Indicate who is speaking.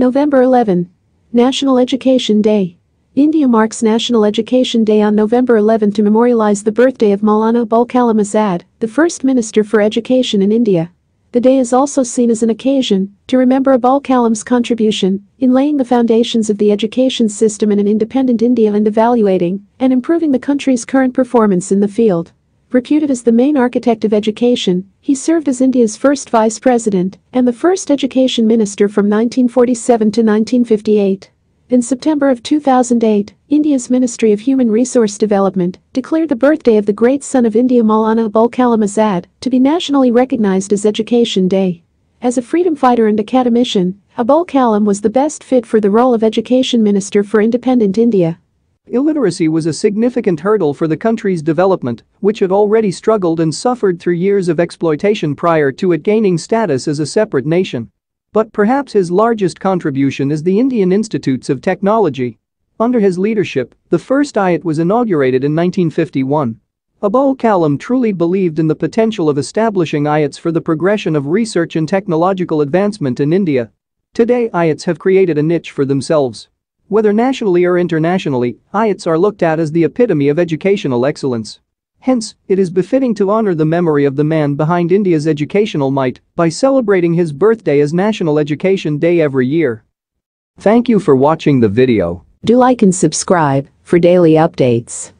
Speaker 1: November 11. National Education Day. India marks National Education Day on November 11 to memorialize the birthday of Maulana Bul Azad, the first minister for education in India. The day is also seen as an occasion to remember Abul Kalam's contribution in laying the foundations of the education system in an independent India and evaluating and improving the country's current performance in the field. Reputed as the main architect of education, he served as India's first vice president and the first education minister from 1947 to 1958. In September of 2008, India's Ministry of Human Resource Development declared the birthday of the great son of India Maulana Abul Kalam Azad to be nationally recognized as Education Day. As a freedom fighter and academician, Abul Kalam was the best fit for the role of Education Minister for independent India.
Speaker 2: Illiteracy was a significant hurdle for the country's development, which had already struggled and suffered through years of exploitation prior to it gaining status as a separate nation. But perhaps his largest contribution is the Indian Institutes of Technology. Under his leadership, the first IIT was inaugurated in 1951. Abul Kalam truly believed in the potential of establishing IITs for the progression of research and technological advancement in India. Today IITs have created a niche for themselves. Whether nationally or internationally, IATs are looked at as the epitome of educational excellence. Hence, it is befitting to honor the memory of the man behind India's educational might by celebrating his birthday as National Education Day every year. Thank you for watching the video. Do
Speaker 1: like and subscribe for daily updates.